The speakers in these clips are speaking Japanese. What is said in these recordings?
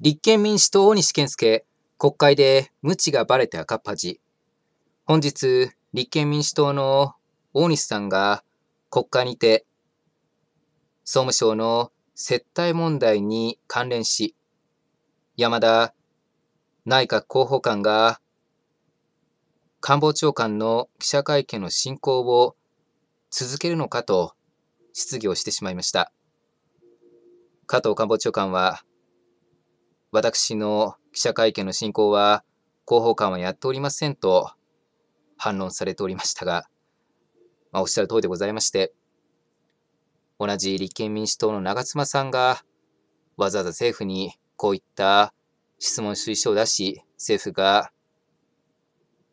立憲民主党大西健介、国会で無知がばれて赤っ恥。本日、立憲民主党の大西さんが国会にて、総務省の接待問題に関連し、山田内閣広報官が官房長官の記者会見の進行を続けるのかと質疑をしてしまいました。加藤官房長官は私の記者会見の進行は、広報官はやっておりませんと反論されておりましたが、まあ、おっしゃる通りでございまして、同じ立憲民主党の長妻さんが、わざわざ政府にこういった質問推奨を出し、政府が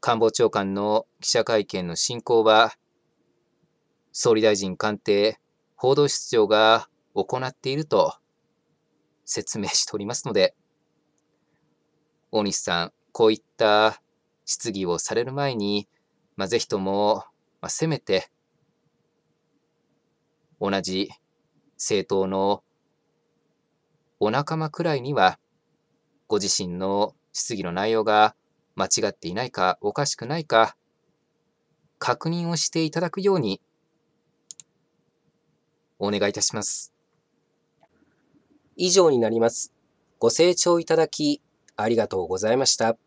官房長官の記者会見の進行は、総理大臣官邸報道室長が行っていると説明しておりますので、大西さん、こういった質疑をされる前に、まあ、ぜひとも、まあ、せめて、同じ政党のお仲間くらいには、ご自身の質疑の内容が間違っていないか、おかしくないか、確認をしていただくように、お願いいたします。以上になります。ご清聴いただき、ありがとうございました。